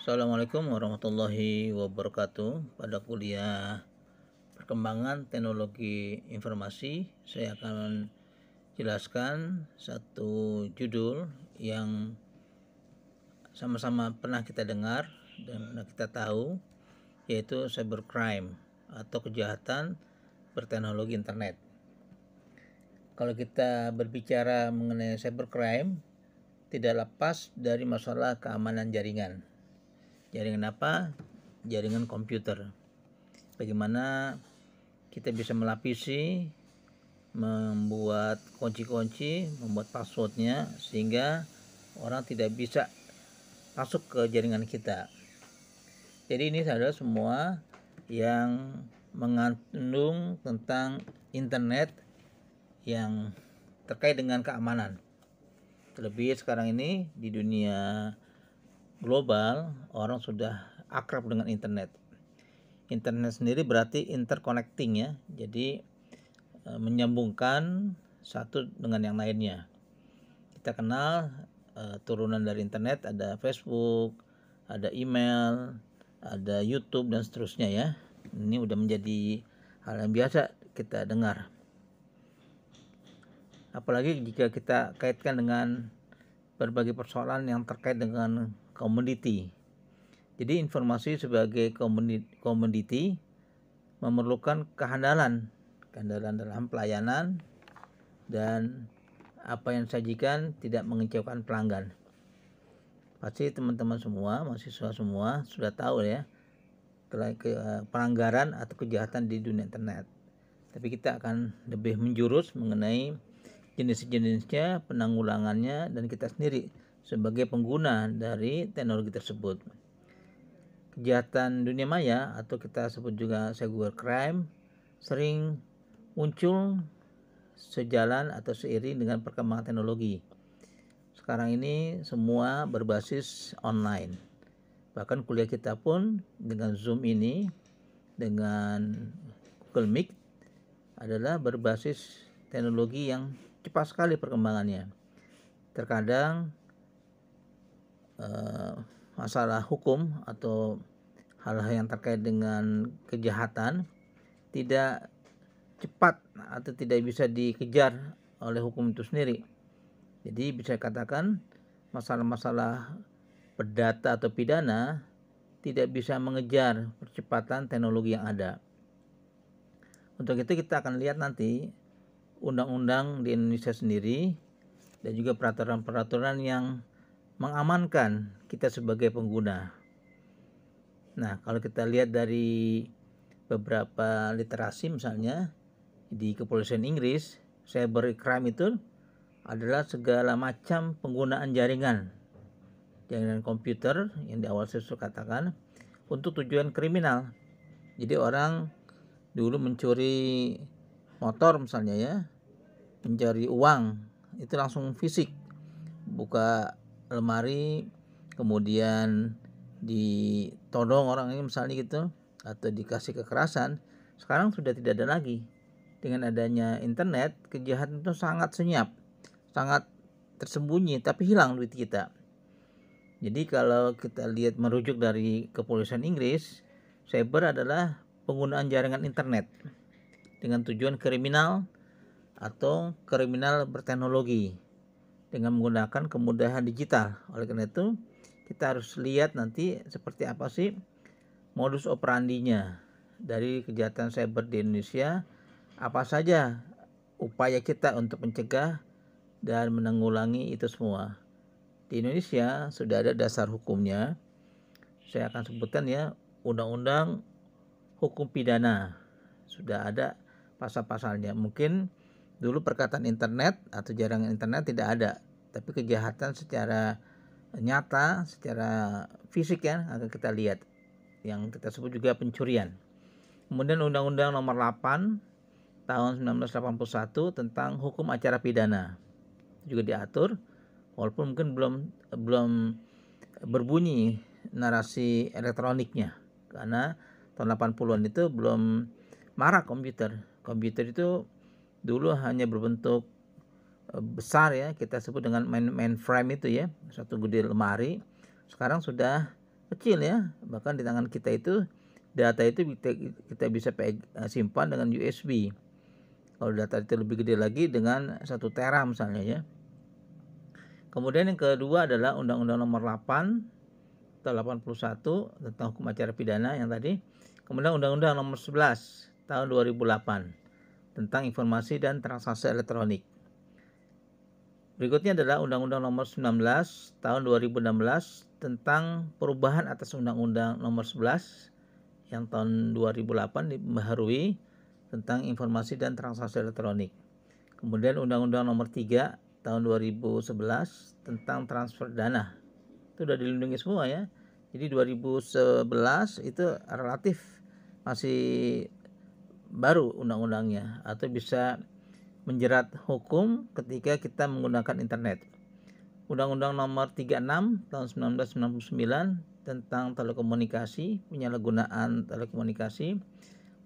Assalamualaikum warahmatullahi wabarakatuh. Pada kuliah perkembangan teknologi informasi, saya akan jelaskan satu judul yang sama-sama pernah kita dengar dan pernah kita tahu yaitu cybercrime atau kejahatan berteknologi internet. Kalau kita berbicara mengenai cybercrime tidak lepas dari masalah keamanan jaringan Jaringan apa? Jaringan komputer. Bagaimana kita bisa melapisi, membuat kunci-kunci, membuat passwordnya sehingga orang tidak bisa masuk ke jaringan kita. Jadi ini adalah semua yang mengandung tentang internet yang terkait dengan keamanan. Terlebih sekarang ini di dunia global, orang sudah akrab dengan internet. Internet sendiri berarti interconnecting ya. Jadi e, menyambungkan satu dengan yang lainnya. Kita kenal e, turunan dari internet ada Facebook, ada email, ada YouTube dan seterusnya ya. Ini udah menjadi hal yang biasa kita dengar. Apalagi jika kita kaitkan dengan berbagai persoalan yang terkait dengan commodity. Jadi informasi sebagai commodity memerlukan kehandalan, kehandalan dalam pelayanan dan apa yang sajikan tidak mengecewakan pelanggan. Pasti teman-teman semua, mahasiswa semua sudah tahu ya eh, pelanggaran atau kejahatan di dunia internet. Tapi kita akan lebih menjurus mengenai jenis-jenisnya, penanggulangannya dan kita sendiri sebagai pengguna dari teknologi tersebut. Kejahatan dunia maya atau kita sebut juga crime sering muncul sejalan atau seiring dengan perkembangan teknologi. Sekarang ini semua berbasis online. Bahkan kuliah kita pun dengan Zoom ini, dengan Google Meet adalah berbasis teknologi yang cepat sekali perkembangannya. Terkadang Eh, masalah hukum atau hal-hal yang terkait dengan kejahatan tidak cepat atau tidak bisa dikejar oleh hukum itu sendiri. Jadi bisa katakan masalah-masalah perdata atau pidana tidak bisa mengejar percepatan teknologi yang ada. Untuk itu kita akan lihat nanti undang-undang di Indonesia sendiri dan juga peraturan-peraturan yang mengamankan kita sebagai pengguna. Nah, kalau kita lihat dari beberapa literasi misalnya di kepolisian Inggris, cybercrime itu adalah segala macam penggunaan jaringan jaringan komputer yang di awal saya katakan untuk tujuan kriminal. Jadi orang dulu mencuri motor misalnya ya, mencari uang itu langsung fisik buka lemari kemudian ditodong orang ini misalnya gitu atau dikasih kekerasan sekarang sudah tidak ada lagi dengan adanya internet kejahatan itu sangat senyap sangat tersembunyi tapi hilang duit kita jadi kalau kita lihat merujuk dari kepolisian Inggris cyber adalah penggunaan jaringan internet dengan tujuan kriminal atau kriminal berteknologi dengan menggunakan kemudahan digital. Oleh karena itu, kita harus lihat nanti seperti apa sih modus operandinya dari kejahatan cyber di Indonesia, apa saja upaya kita untuk mencegah dan menanggulangi itu semua. Di Indonesia sudah ada dasar hukumnya. Saya akan sebutkan ya, Undang-Undang Hukum Pidana. Sudah ada pasal-pasalnya. Mungkin Dulu perkataan internet atau jaringan internet tidak ada, tapi kejahatan secara nyata, secara fisik ya akan kita lihat. Yang kita sebut juga pencurian. Kemudian Undang-Undang Nomor 8 tahun 1981 tentang hukum acara pidana juga diatur walaupun mungkin belum belum berbunyi narasi elektroniknya karena tahun 80-an itu belum marah komputer. Komputer itu dulu hanya berbentuk eh, besar ya kita sebut dengan main mainframe itu ya satu gede lemari sekarang sudah kecil ya bahkan di tangan kita itu data itu kita, kita bisa eh, simpan dengan USB kalau data itu lebih gede lagi dengan satu tera misalnya ya kemudian yang kedua adalah Undang-Undang Nomor 8 atau 81 tentang hukum acara pidana yang tadi kemudian Undang-Undang Nomor 11 tahun 2008 tentang informasi dan transaksi elektronik. Berikutnya adalah Undang-Undang Nomor 19 Tahun 2016 tentang perubahan atas Undang-Undang Nomor 11 yang tahun 2008 dibaharui tentang informasi dan transaksi elektronik. Kemudian Undang-Undang Nomor 3 Tahun 2011 tentang transfer dana. Itu sudah dilindungi semua ya. Jadi 2011 itu relatif masih baru undang-undangnya atau bisa menjerat hukum ketika kita menggunakan internet. Undang-Undang Nomor 36 Tahun 1999 tentang telekomunikasi penyalahgunaan telekomunikasi,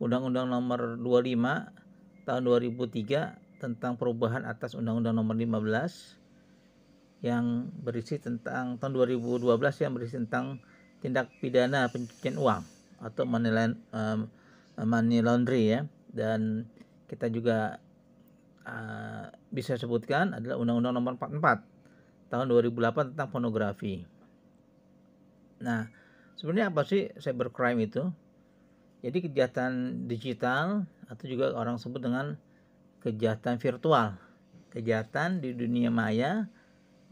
Undang-Undang Nomor 25 Tahun 2003 tentang perubahan atas Undang-Undang Nomor 15 yang berisi tentang tahun 2012 yang berisi tentang tindak pidana pencucian uang atau menelan um, money laundry ya dan kita juga uh, bisa sebutkan adalah Undang-Undang Nomor 44 tahun 2008 tentang pornografi. Nah, sebenarnya apa sih cybercrime itu? Jadi kejahatan digital atau juga orang sebut dengan kejahatan virtual, kejahatan di dunia maya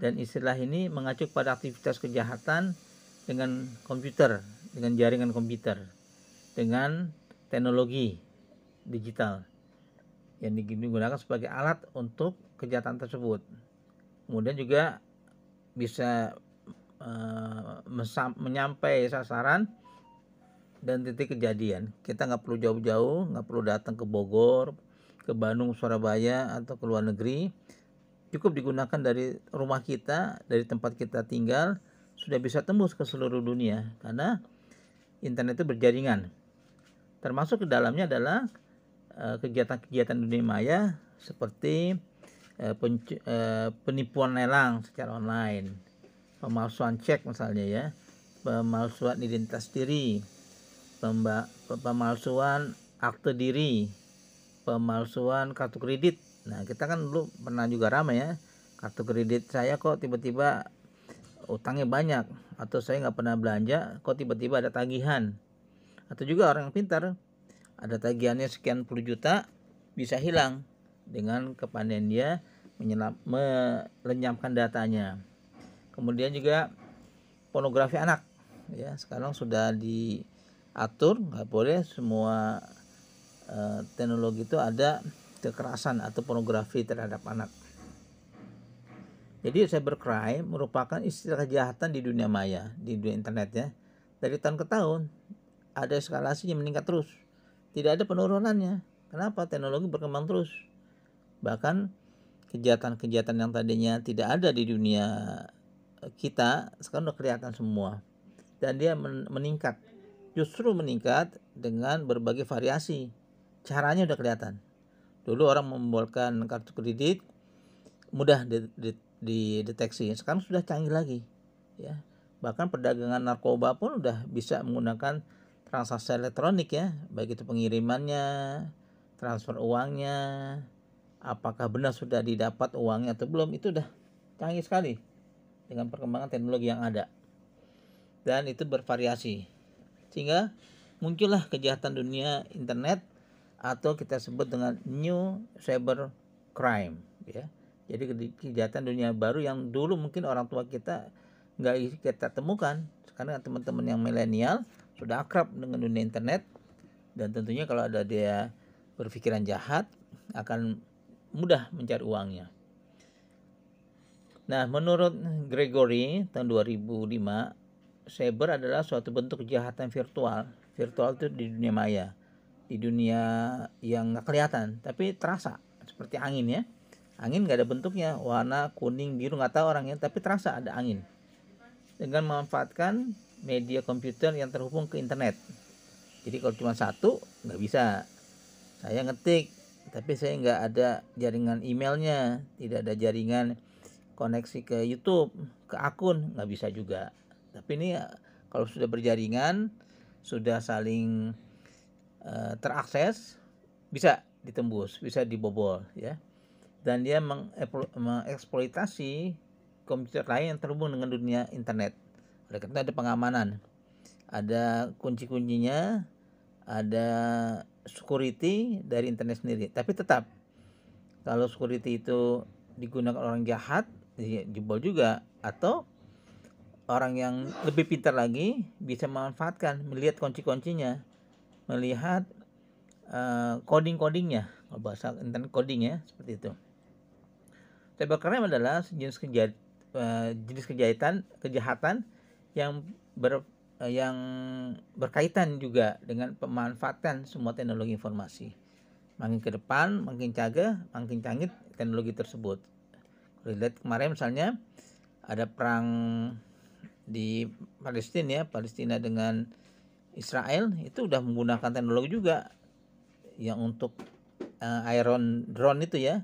dan istilah ini mengacu pada aktivitas kejahatan dengan komputer, dengan jaringan komputer, dengan teknologi digital yang digunakan sebagai alat untuk kejahatan tersebut. Kemudian juga bisa uh, menyampai sasaran dan titik kejadian. Kita nggak perlu jauh-jauh, nggak perlu datang ke Bogor, ke Bandung, Surabaya, atau ke luar negeri. Cukup digunakan dari rumah kita, dari tempat kita tinggal, sudah bisa tembus ke seluruh dunia karena internet itu berjaringan. Termasuk ke dalamnya adalah eh, kegiatan-kegiatan dunia maya seperti eh, eh, penipuan lelang secara online, pemalsuan cek misalnya ya, pemalsuan identitas diri, pemalsuan akte diri, pemalsuan kartu kredit. Nah, kita kan dulu pernah juga ramai ya, kartu kredit saya kok tiba-tiba utangnya banyak atau saya nggak pernah belanja kok tiba-tiba ada tagihan atau juga orang yang pintar ada tagihannya sekian puluh juta bisa hilang dengan kepandaian dia menyelam, melenyamkan datanya kemudian juga pornografi anak ya sekarang sudah diatur nggak boleh semua eh, teknologi itu ada kekerasan atau pornografi terhadap anak jadi cybercrime merupakan istilah kejahatan di dunia maya di dunia internet ya dari tahun ke tahun ada eskalasinya meningkat terus. Tidak ada penurunannya. Kenapa? Teknologi berkembang terus. Bahkan kejahatan-kejahatan yang tadinya tidak ada di dunia kita sekarang sudah kelihatan semua. Dan dia meningkat. Justru meningkat dengan berbagai variasi. Caranya sudah kelihatan. Dulu orang membolehkan kartu kredit mudah dideteksi. Sekarang sudah canggih lagi. Ya. Bahkan perdagangan narkoba pun sudah bisa menggunakan transaksi elektronik ya, baik itu pengirimannya, transfer uangnya, apakah benar sudah didapat uangnya atau belum itu udah canggih sekali dengan perkembangan teknologi yang ada. Dan itu bervariasi. Sehingga muncullah kejahatan dunia internet atau kita sebut dengan new cyber crime ya. Jadi kejahatan dunia baru yang dulu mungkin orang tua kita nggak kita temukan. Sekarang teman-teman yang milenial sudah akrab dengan dunia internet dan tentunya kalau ada dia berpikiran jahat akan mudah mencari uangnya. Nah, menurut Gregory tahun 2005, cyber adalah suatu bentuk kejahatan virtual. Virtual itu di dunia maya, di dunia yang nggak kelihatan, tapi terasa seperti angin ya. Angin nggak ada bentuknya, warna kuning biru nggak tahu orangnya, tapi terasa ada angin. Dengan memanfaatkan media komputer yang terhubung ke internet. Jadi kalau cuma satu nggak bisa. Saya ngetik, tapi saya nggak ada jaringan emailnya, tidak ada jaringan koneksi ke YouTube, ke akun nggak bisa juga. Tapi ini kalau sudah berjaringan, sudah saling uh, terakses, bisa ditembus, bisa dibobol, ya. Dan dia mengeksploitasi komputer lain yang terhubung dengan dunia internet. Oleh ada pengamanan. Ada kunci-kuncinya, ada security dari internet sendiri. Tapi tetap kalau security itu digunakan orang jahat, ya jebol juga atau orang yang lebih pintar lagi bisa memanfaatkan melihat kunci-kuncinya, melihat uh, coding-codingnya, bahasa internet coding ya seperti itu. Tapi adalah sejenis kejahatan, eh, jenis kejahatan, kejahatan yang ber, eh, yang berkaitan juga dengan pemanfaatan semua teknologi informasi. Makin ke depan, makin caga, makin canggih teknologi tersebut. lihat kemarin misalnya ada perang di Palestina ya, Palestina dengan Israel itu udah menggunakan teknologi juga yang untuk uh, iron drone itu ya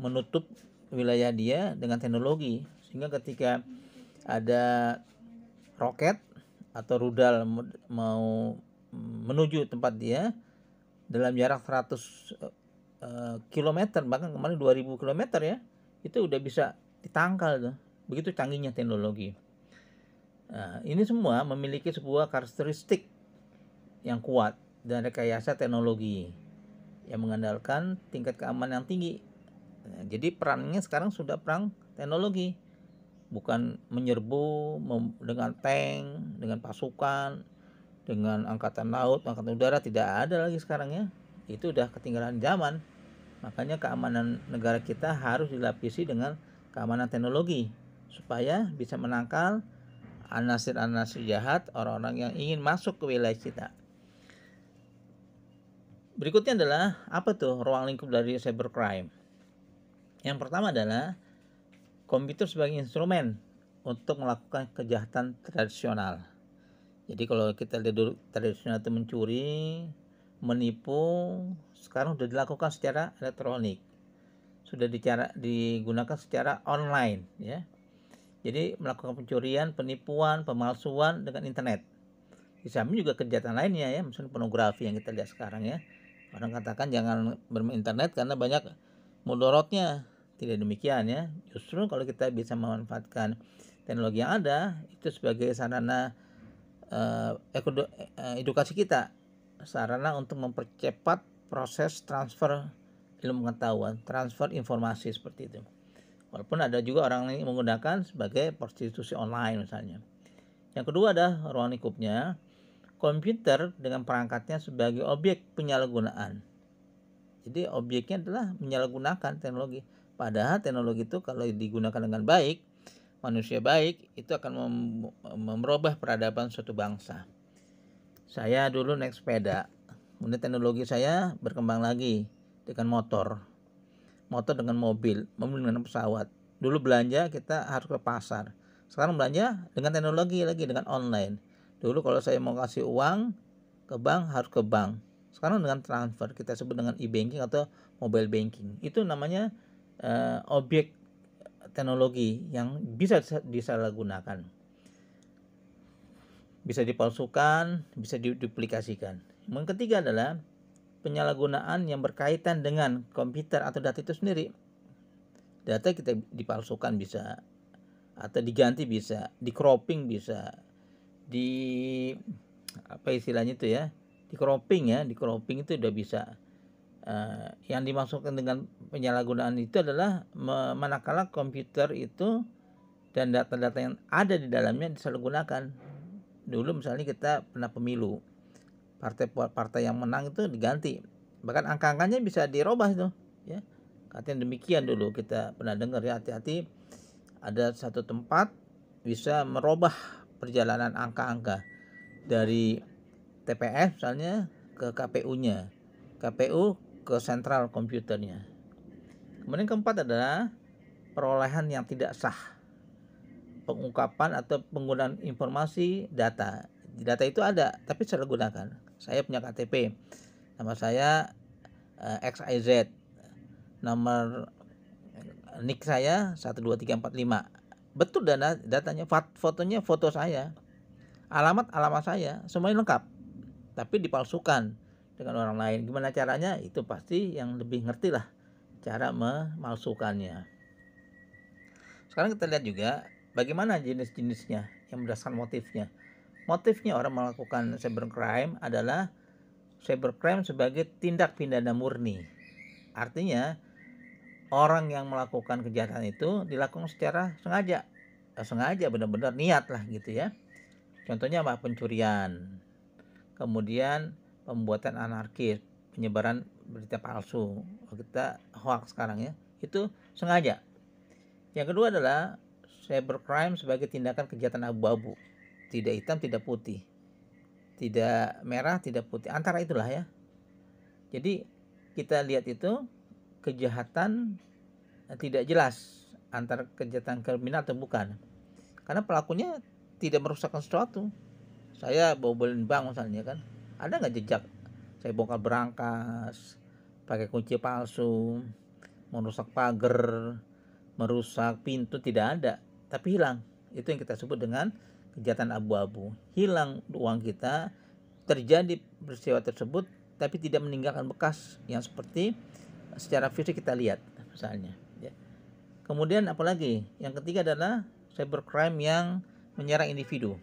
menutup wilayah dia dengan teknologi sehingga ketika ada roket atau rudal mau mm, menuju tempat dia dalam jarak 100 eh, eh, kilometer km bahkan kemarin 2000 km ya itu udah bisa ditangkal tuh begitu canggihnya teknologi nah, ini semua memiliki sebuah karakteristik yang kuat dan rekayasa teknologi yang mengandalkan tingkat keamanan yang tinggi nah, jadi perannya sekarang sudah perang teknologi bukan menyerbu dengan tank, dengan pasukan, dengan angkatan laut, angkatan udara tidak ada lagi sekarang ya. Itu udah ketinggalan zaman. Makanya keamanan negara kita harus dilapisi dengan keamanan teknologi supaya bisa menangkal anasir-anasir jahat, orang-orang yang ingin masuk ke wilayah kita. Berikutnya adalah apa tuh ruang lingkup dari cybercrime? Yang pertama adalah komputer sebagai instrumen untuk melakukan kejahatan tradisional. Jadi kalau kita lihat dulu tradisional itu mencuri, menipu, sekarang sudah dilakukan secara elektronik. Sudah dicara, digunakan secara online ya. Jadi melakukan pencurian, penipuan, pemalsuan dengan internet. Di samping juga kejahatan lainnya ya, misalnya pornografi yang kita lihat sekarang ya. Orang katakan jangan bermain internet karena banyak mudorotnya tidak demikian ya. Justru kalau kita bisa memanfaatkan teknologi yang ada itu sebagai sarana uh, edukasi kita, sarana untuk mempercepat proses transfer ilmu pengetahuan, transfer informasi seperti itu. Walaupun ada juga orang yang menggunakan sebagai prostitusi online misalnya. Yang kedua adalah ruang lingkupnya, komputer dengan perangkatnya sebagai objek penyalahgunaan. Jadi objeknya adalah menyalahgunakan teknologi. Padahal teknologi itu kalau digunakan dengan baik, manusia baik itu akan mem merubah peradaban suatu bangsa. Saya dulu naik sepeda, kemudian teknologi saya berkembang lagi dengan motor, motor dengan mobil, mobil dengan pesawat. Dulu belanja kita harus ke pasar, sekarang belanja dengan teknologi lagi dengan online. Dulu kalau saya mau kasih uang ke bank harus ke bank. Sekarang dengan transfer kita sebut dengan e-banking atau mobile banking. Itu namanya uh, objek teknologi yang bisa disalahgunakan. Bisa dipalsukan, bisa diduplikasikan. Yang ketiga adalah penyalahgunaan yang berkaitan dengan komputer atau data itu sendiri. Data kita dipalsukan bisa atau diganti bisa, di cropping bisa, di apa istilahnya itu ya, di cropping ya, di cropping itu udah bisa Uh, yang dimaksudkan dengan penyalahgunaan itu adalah manakala komputer itu dan data-data yang ada di dalamnya disalahgunakan. Dulu misalnya kita pernah pemilu, partai-partai yang menang itu diganti, bahkan angka-angkanya bisa dirubah itu, ya. Katanya demikian dulu kita pernah dengar ya hati-hati ada satu tempat bisa merubah perjalanan angka-angka dari TPS misalnya ke KPU-nya. KPU ke sentral komputernya. Kemudian keempat adalah perolehan yang tidak sah. Pengungkapan atau penggunaan informasi data. Data itu ada, tapi secara gunakan. Saya punya KTP. Nama saya uh, eh, XIZ. Nomor nik saya 12345. Betul dana datanya, fotonya foto saya. Alamat alamat saya, semuanya lengkap. Tapi dipalsukan dengan orang lain. Gimana caranya? Itu pasti yang lebih ngerti lah cara memalsukannya. Sekarang kita lihat juga bagaimana jenis-jenisnya yang berdasarkan motifnya. Motifnya orang melakukan cybercrime adalah cybercrime sebagai tindak pidana murni. Artinya orang yang melakukan kejahatan itu dilakukan secara sengaja. Eh, sengaja benar-benar niat lah gitu ya. Contohnya apa? Pencurian. Kemudian pembuatan anarkis, penyebaran berita palsu, kita hoax sekarang ya, itu sengaja. Yang kedua adalah cybercrime sebagai tindakan kejahatan abu-abu, tidak hitam, tidak putih, tidak merah, tidak putih, antara itulah ya. Jadi kita lihat itu kejahatan eh, tidak jelas antara kejahatan kriminal atau bukan. Karena pelakunya tidak merusakkan sesuatu. Saya bobol bank misalnya kan ada nggak jejak saya bongkar berangkas pakai kunci palsu merusak pagar merusak pintu tidak ada tapi hilang itu yang kita sebut dengan kejahatan abu-abu hilang uang kita terjadi peristiwa tersebut tapi tidak meninggalkan bekas yang seperti secara fisik kita lihat misalnya ya. kemudian apalagi yang ketiga adalah cybercrime yang menyerang individu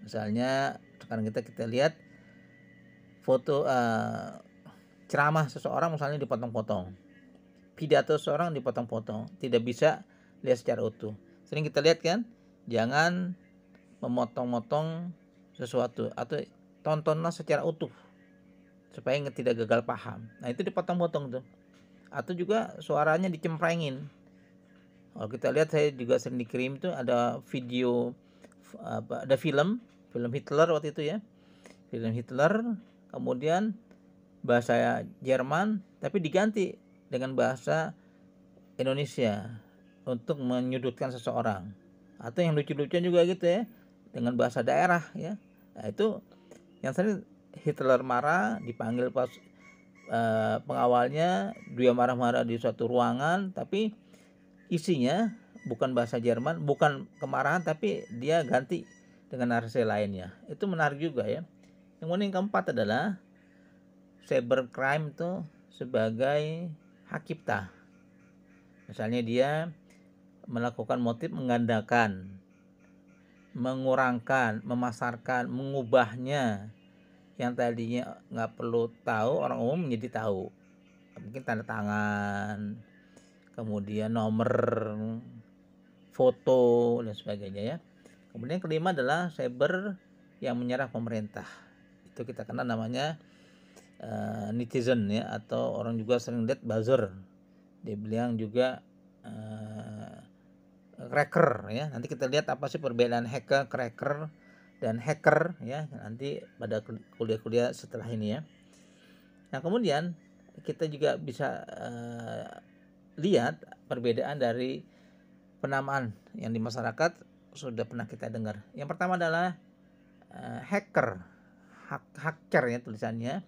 misalnya sekarang gitu kita kita lihat foto uh, ceramah seseorang misalnya dipotong-potong pidato seseorang dipotong-potong tidak bisa lihat secara utuh sering kita lihat kan jangan memotong-motong sesuatu atau tontonlah secara utuh supaya tidak gagal paham nah itu dipotong-potong tuh atau juga suaranya dicemprengin kalau kita lihat saya juga sering dikirim tuh ada video apa ada film film Hitler waktu itu ya film Hitler kemudian bahasa Jerman tapi diganti dengan bahasa Indonesia untuk menyudutkan seseorang atau yang lucu lucu juga gitu ya dengan bahasa daerah ya nah, itu yang sering Hitler marah dipanggil pas e, eh, pengawalnya dia marah-marah di suatu ruangan tapi isinya bukan bahasa Jerman bukan kemarahan tapi dia ganti dengan RC lainnya. Itu menarik juga ya. Yang kemudian yang keempat adalah cybercrime itu sebagai hak cipta. Misalnya dia melakukan motif menggandakan, mengurangkan, memasarkan, mengubahnya yang tadinya nggak perlu tahu orang umum menjadi tahu mungkin tanda tangan kemudian nomor foto dan sebagainya ya Kemudian kelima adalah cyber yang menyerah pemerintah. Itu kita kenal namanya uh, netizen ya atau orang juga sering lihat buzzer. Dia bilang juga uh, cracker ya. Nanti kita lihat apa sih perbedaan hacker, cracker dan hacker ya nanti pada kuliah-kuliah setelah ini ya. Nah, kemudian kita juga bisa uh, lihat perbedaan dari penamaan yang di masyarakat sudah pernah kita dengar. Yang pertama adalah uh, hacker, hacker ya tulisannya.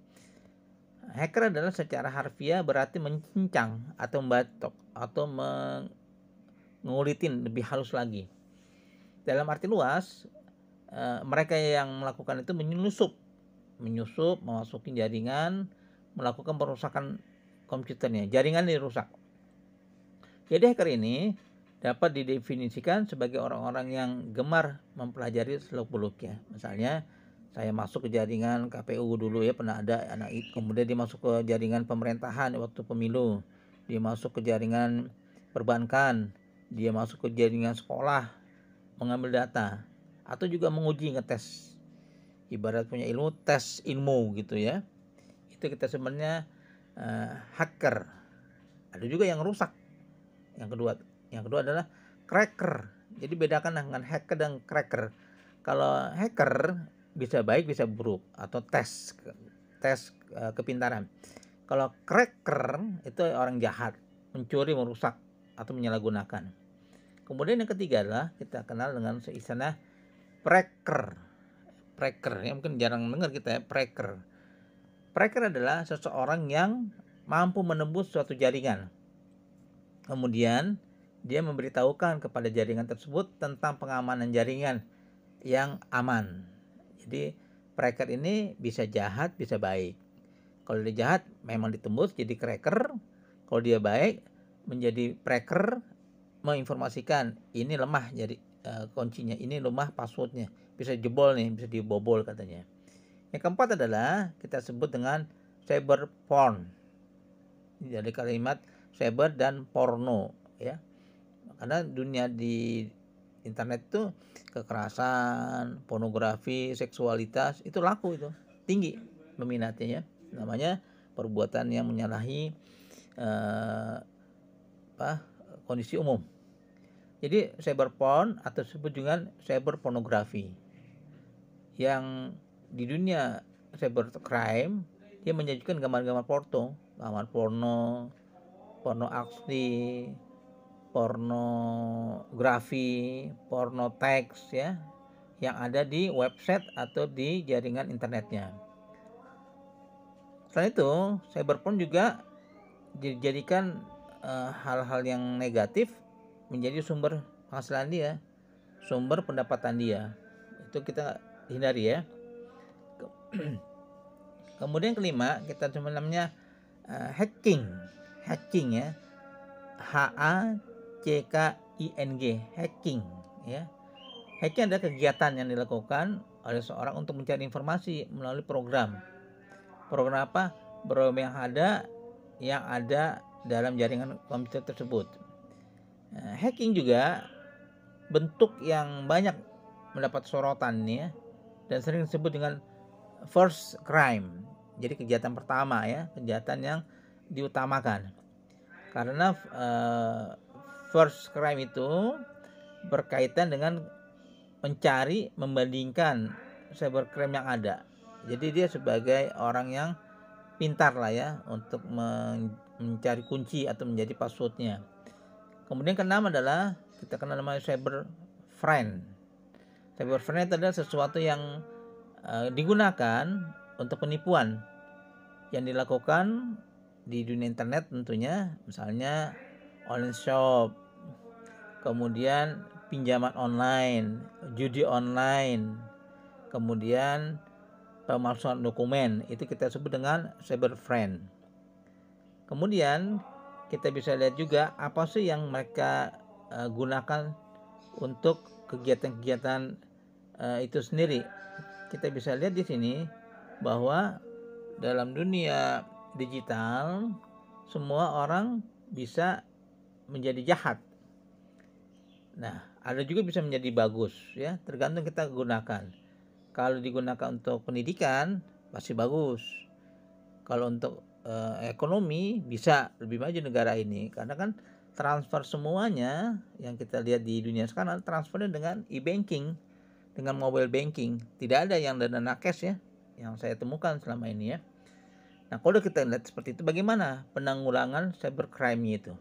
Hacker adalah secara harfiah berarti mencincang atau membatok atau mengulitin lebih halus lagi. Dalam arti luas, uh, mereka yang melakukan itu menyusup menyusup, memasuki jaringan, melakukan perusakan komputernya. Jaringan dirusak. Jadi hacker ini dapat didefinisikan sebagai orang-orang yang gemar mempelajari seluk beluknya. Misalnya saya masuk ke jaringan KPU dulu ya pernah ada anak itu. Kemudian dimasuk ke jaringan pemerintahan waktu pemilu, dia masuk ke jaringan perbankan, dia masuk ke jaringan sekolah mengambil data atau juga menguji ngetes ibarat punya ilmu tes ilmu gitu ya itu kita sebenarnya uh, hacker ada juga yang rusak yang kedua yang kedua adalah cracker. Jadi bedakan dengan hacker dan cracker. Kalau hacker bisa baik bisa buruk atau tes tes eh, kepintaran. Kalau cracker itu orang jahat, mencuri, merusak atau menyalahgunakan. Kemudian yang ketiga adalah kita kenal dengan seisana preker. Preker ya mungkin jarang dengar kita ya, preker. Preker adalah seseorang yang mampu menembus suatu jaringan. Kemudian dia memberitahukan kepada jaringan tersebut tentang pengamanan jaringan yang aman. Jadi cracker ini bisa jahat, bisa baik. Kalau dia jahat memang ditembus jadi cracker. Kalau dia baik menjadi cracker menginformasikan ini lemah jadi uh, kuncinya, ini lemah passwordnya. Bisa jebol nih, bisa dibobol katanya. Yang keempat adalah kita sebut dengan cyber porn. Jadi kalimat cyber dan porno ya karena dunia di internet tuh kekerasan, pornografi, seksualitas itu laku itu tinggi peminatnya ya. Namanya perbuatan yang menyalahi eh, apa kondisi umum. Jadi cyber porn atau disebut juga pornografi yang di dunia cyber crime dia menyajikan gambar-gambar porno, gambar porno, porno aksi, pornografi, porno teks ya yang ada di website atau di jaringan internetnya. Selain itu, cyberporn juga dijadikan eh, hal-hal e, yang negatif menjadi sumber penghasilan dia, sumber pendapatan dia. Itu kita hindari ya. Kemudian kelima, kita cuma namanya e, eh, hacking. Hacking ya. H A CKING, hacking ya. Hacking adalah kegiatan yang dilakukan oleh seorang untuk mencari informasi melalui program. Program apa? Program yang ada yang ada dalam jaringan komputer tersebut. Eh, hacking juga bentuk yang banyak mendapat sorotan ya dan sering disebut dengan first crime. Jadi kejahatan pertama ya, kejahatan yang diutamakan. Karena eh, first crime itu berkaitan dengan mencari membandingkan cybercrime yang ada. Jadi dia sebagai orang yang pintar lah ya untuk mencari kunci atau menjadi passwordnya. Kemudian keenam adalah kita kenal namanya cyber friend. Cyber friend itu adalah sesuatu yang eh, digunakan untuk penipuan yang dilakukan di dunia internet tentunya, misalnya online shop, kemudian pinjaman online, judi online, kemudian pemalsuan dokumen. Itu kita sebut dengan cyber friend. Kemudian kita bisa lihat juga apa sih yang mereka eh, gunakan untuk kegiatan-kegiatan eh, itu sendiri. Kita bisa lihat di sini bahwa dalam dunia digital semua orang bisa menjadi jahat Nah, ada juga bisa menjadi bagus ya, tergantung kita gunakan. Kalau digunakan untuk pendidikan pasti bagus. Kalau untuk eh, ekonomi bisa lebih maju negara ini karena kan transfer semuanya yang kita lihat di dunia sekarang transfernya dengan e-banking, dengan mobile banking. Tidak ada yang dana nakes ya yang saya temukan selama ini ya. Nah, kalau kita lihat seperti itu bagaimana penanggulangan cybercrime itu?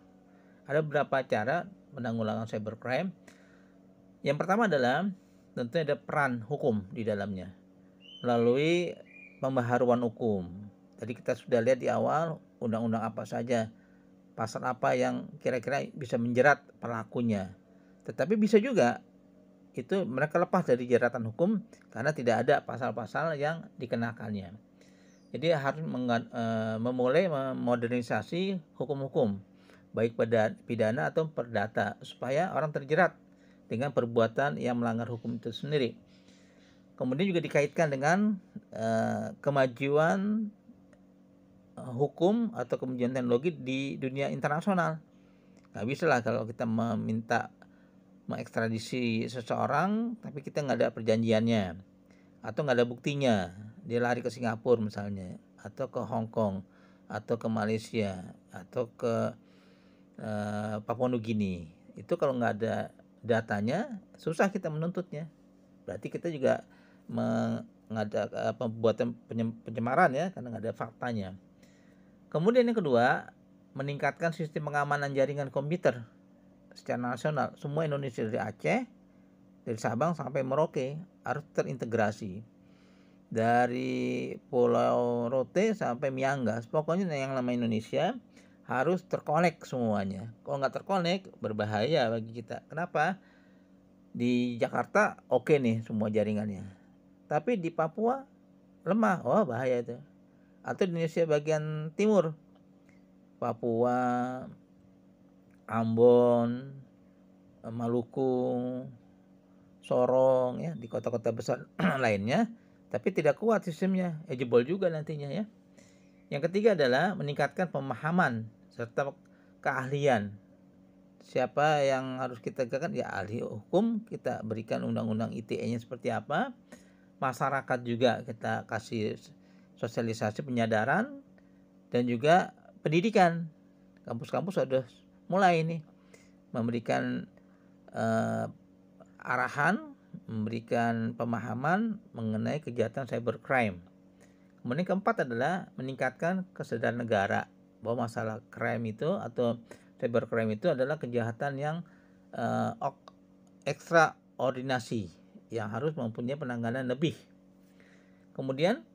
Ada beberapa cara penanggulangan cybercrime. Yang pertama adalah tentunya ada peran hukum di dalamnya melalui pembaharuan hukum. Tadi kita sudah lihat di awal undang-undang apa saja, pasal apa yang kira-kira bisa menjerat pelakunya. Tetapi bisa juga itu mereka lepas dari jeratan hukum karena tidak ada pasal-pasal yang dikenakannya. Jadi harus eh, memulai memodernisasi hukum-hukum baik pada pidana atau perdata supaya orang terjerat dengan perbuatan yang melanggar hukum itu sendiri. Kemudian juga dikaitkan dengan uh, kemajuan eh, hukum atau kemajuan teknologi di dunia internasional. Nggak bisa lah kalau kita meminta mengekstradisi seseorang tapi kita nggak ada perjanjiannya atau nggak ada buktinya dia lari ke Singapura misalnya atau ke Hong Kong atau ke Malaysia atau ke Eh, Papua Nugini itu kalau nggak ada datanya susah kita menuntutnya berarti kita juga mengada eh, pembuatan pencemaran ya karena nggak ada faktanya kemudian yang kedua meningkatkan sistem pengamanan jaringan komputer secara nasional semua Indonesia dari Aceh dari Sabang sampai Merauke harus terintegrasi dari Pulau Rote sampai Miangas pokoknya yang lama Indonesia harus terkonek semuanya. Kalau nggak terkonek berbahaya bagi kita. Kenapa? Di Jakarta oke okay nih semua jaringannya. Tapi di Papua lemah. Oh, bahaya itu. Atau di Indonesia bagian timur. Papua, Ambon, Maluku, Sorong ya di kota-kota besar lainnya tapi tidak kuat sistemnya, ya jebol juga nantinya ya. Yang ketiga adalah meningkatkan pemahaman serta keahlian. Siapa yang harus kita gerakan Ya ahli hukum, kita berikan undang-undang ITE-nya seperti apa. Masyarakat juga kita kasih sosialisasi penyadaran dan juga pendidikan. Kampus-kampus sudah mulai ini memberikan uh, arahan, memberikan pemahaman mengenai kejahatan cybercrime. Kemudian keempat adalah meningkatkan kesadaran negara bahwa masalah crime itu atau cyber crime itu adalah kejahatan yang uh, ekstraordinasi yang harus mempunyai penanganan lebih. Kemudian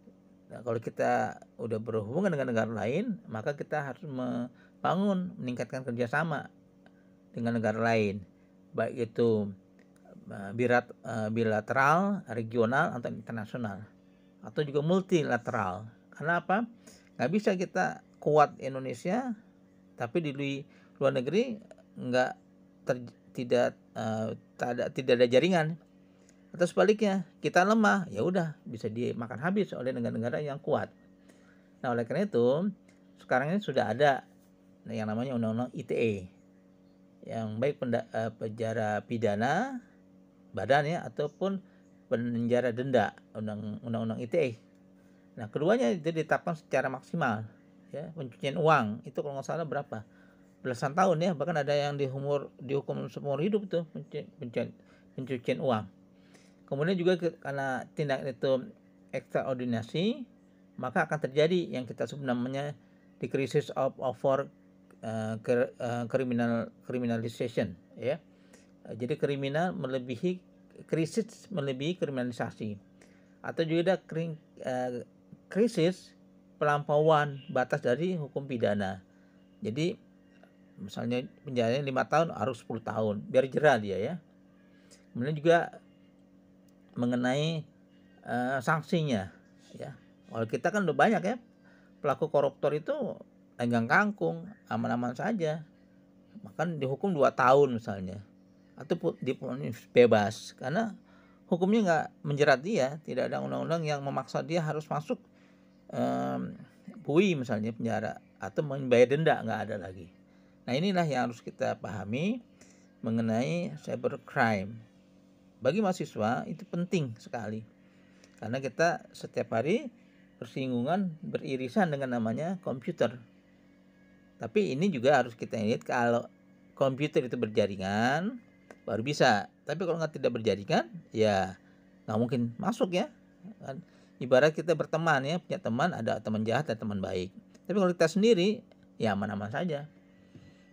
nah kalau kita udah berhubungan dengan negara lain, maka kita harus membangun, meningkatkan kerjasama dengan negara lain, baik itu uh, bilateral, regional, atau internasional, atau juga multilateral. Karena apa? Nggak bisa kita kuat Indonesia tapi di luar negeri nggak ter, tidak uh, eh, tidak tidak ada jaringan atau sebaliknya kita lemah ya udah bisa dimakan habis oleh negara-negara yang kuat nah oleh karena itu sekarang ini sudah ada yang namanya undang-undang ITE yang baik penda, uh, penjara pidana badan ya ataupun penjara denda undang-undang ITE nah keduanya itu ditetapkan secara maksimal ya pencucian uang itu kalau nggak salah berapa belasan tahun ya bahkan ada yang dihumur dihukum seumur hidup tuh pencucian, pencucian uang kemudian juga karena tindak itu ekstraordinasi maka akan terjadi yang kita sebut namanya the crisis of over uh, uh, criminal criminalization ya jadi kriminal melebihi krisis melebihi kriminalisasi atau juga ada eh, krisis pelampauan batas dari hukum pidana. Jadi misalnya penjaranya lima tahun harus 10 tahun biar jerah dia ya. Kemudian juga mengenai uh, sanksinya ya. Kalau kita kan udah banyak ya pelaku koruptor itu tenggang kangkung, aman-aman saja. Bahkan dihukum 2 tahun misalnya atau diponis bebas karena hukumnya nggak menjerat dia, tidak ada undang-undang yang memaksa dia harus masuk um, misalnya penjara atau membayar denda nggak ada lagi. Nah inilah yang harus kita pahami mengenai cybercrime. Bagi mahasiswa itu penting sekali karena kita setiap hari bersinggungan beririsan dengan namanya komputer. Tapi ini juga harus kita lihat kalau komputer itu berjaringan baru bisa. Tapi kalau nggak tidak berjaringan ya nggak mungkin masuk ya. Kan? ibarat kita berteman ya punya teman ada teman jahat dan teman baik tapi kalau kita sendiri ya aman-aman saja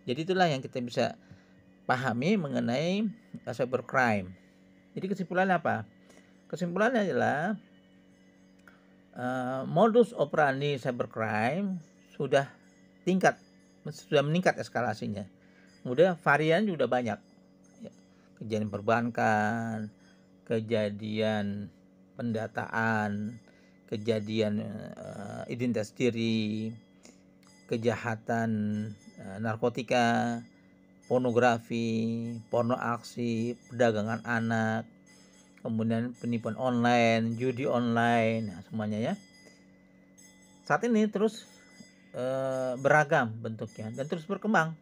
jadi itulah yang kita bisa pahami mengenai cybercrime. jadi kesimpulannya apa kesimpulannya adalah uh, modus operandi cybercrime sudah tingkat sudah meningkat eskalasinya kemudian varian juga banyak ya, kejadian perbankan kejadian pendataan kejadian uh, identitas diri, kejahatan uh, narkotika, pornografi, porno aksi, perdagangan anak, kemudian penipuan online, judi online, nah semuanya ya. Saat ini terus uh, beragam bentuknya dan terus berkembang.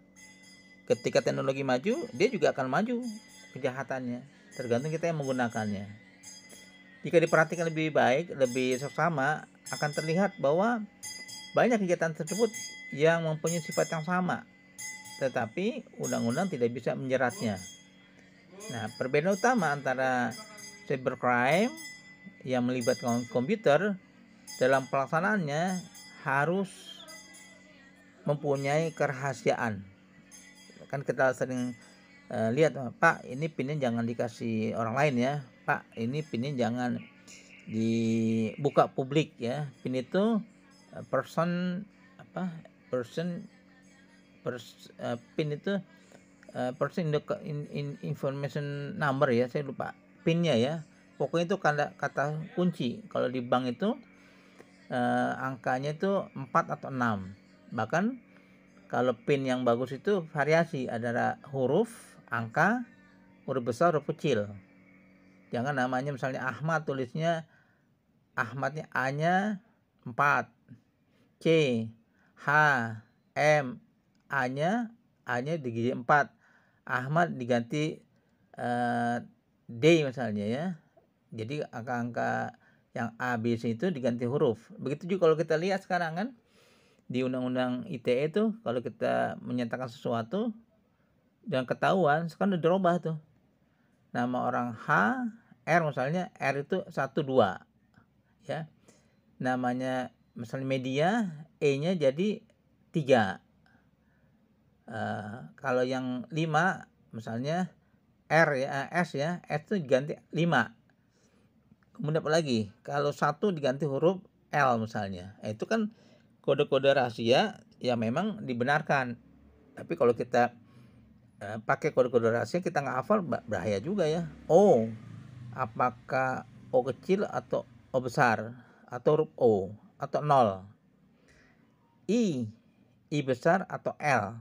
Ketika teknologi maju, dia juga akan maju kejahatannya, tergantung kita yang menggunakannya. Jika diperhatikan lebih baik, lebih seksama, akan terlihat bahwa banyak kegiatan tersebut yang mempunyai sifat yang sama, tetapi undang-undang tidak bisa menjeratnya. Nah, perbedaan utama antara cybercrime yang melibatkan komputer dalam pelaksanaannya harus mempunyai kerahasiaan. Kan kita sering uh, lihat, Pak, ini pinnya jangan dikasih orang lain ya, Pak ini pinnya jangan dibuka publik ya pin itu eh, person apa person pers, uh, pin itu uh, person in, in, in information number ya saya lupa pinnya ya pokoknya itu kata kata kunci kalau di bank itu uh, angkanya itu 4 atau 6 bahkan kalau pin yang bagus itu variasi ada huruf angka huruf besar huruf kecil jangan namanya misalnya Ahmad tulisnya Ahmadnya A-nya 4 C H M A-nya A-nya diganti 4 Ahmad diganti uh, D misalnya ya jadi angka-angka yang A B C itu diganti huruf begitu juga kalau kita lihat sekarang kan di undang-undang ITE itu kalau kita menyatakan sesuatu dan ketahuan sekarang udah berubah tuh nama orang H R misalnya R itu 1 2 ya. Namanya misalnya media E-nya jadi 3. Uh, eh, kalau yang 5 misalnya R ya eh, S ya S itu diganti 5 kemudian apa lagi kalau satu diganti huruf L misalnya eh, itu kan kode-kode rahasia yang memang dibenarkan tapi kalau kita pakai kode-kode rahasia kita nggak hafal bahaya juga ya oh apakah O kecil atau O besar atau huruf O atau 0 I I besar atau L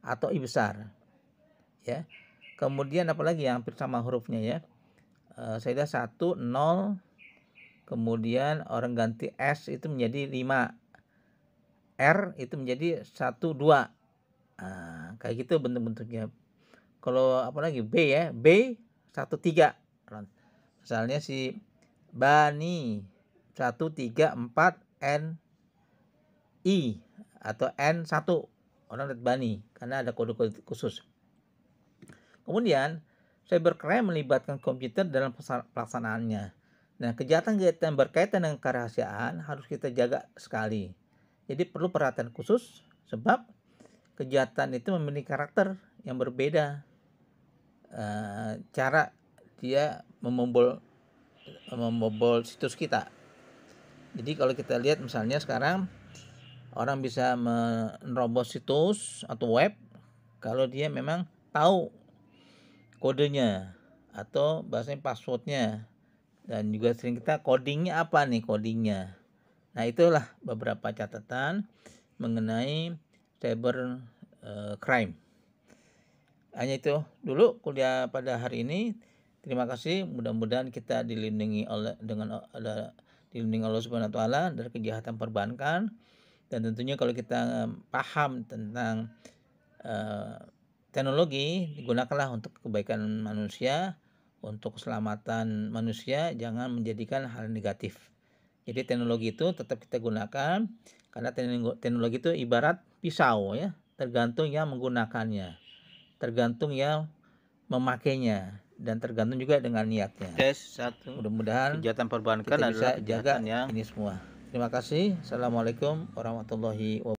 atau I besar ya kemudian apalagi yang hampir sama hurufnya ya e, saya lihat 1 0 kemudian orang ganti S itu menjadi 5 R itu menjadi 1 2 nah, kayak gitu bentuk-bentuknya kalau apalagi B ya B 1 3 misalnya si bani 1 n i atau n 1 orang lihat bani karena ada kode-kode khusus kemudian cybercrime melibatkan komputer dalam pelaksanaannya nah kejahatan-kejahatan berkaitan dengan kerahasiaan harus kita jaga sekali jadi perlu perhatian khusus sebab kejahatan itu memiliki karakter yang berbeda eh, cara dia membobol membobol situs kita. Jadi kalau kita lihat misalnya sekarang orang bisa menerobos situs atau web kalau dia memang tahu kodenya atau bahasanya passwordnya dan juga sering kita codingnya apa nih codingnya nah itulah beberapa catatan mengenai cyber eh, crime hanya itu dulu kuliah pada hari ini Terima kasih. Mudah-mudahan kita dilindungi oleh dengan oleh, dilindungi Allah Subhanahu wa taala dari kejahatan perbankan dan tentunya kalau kita paham tentang uh, teknologi digunakanlah untuk kebaikan manusia, untuk keselamatan manusia, jangan menjadikan hal negatif. Jadi teknologi itu tetap kita gunakan karena teknologi itu ibarat pisau ya, tergantung yang menggunakannya, tergantung yang memakainya dan tergantung juga dengan niatnya. Tes satu. Mudah-mudahan kejahatan perbankan kita bisa jaga yang... ini semua. Terima kasih. Assalamualaikum warahmatullahi wabarakatuh.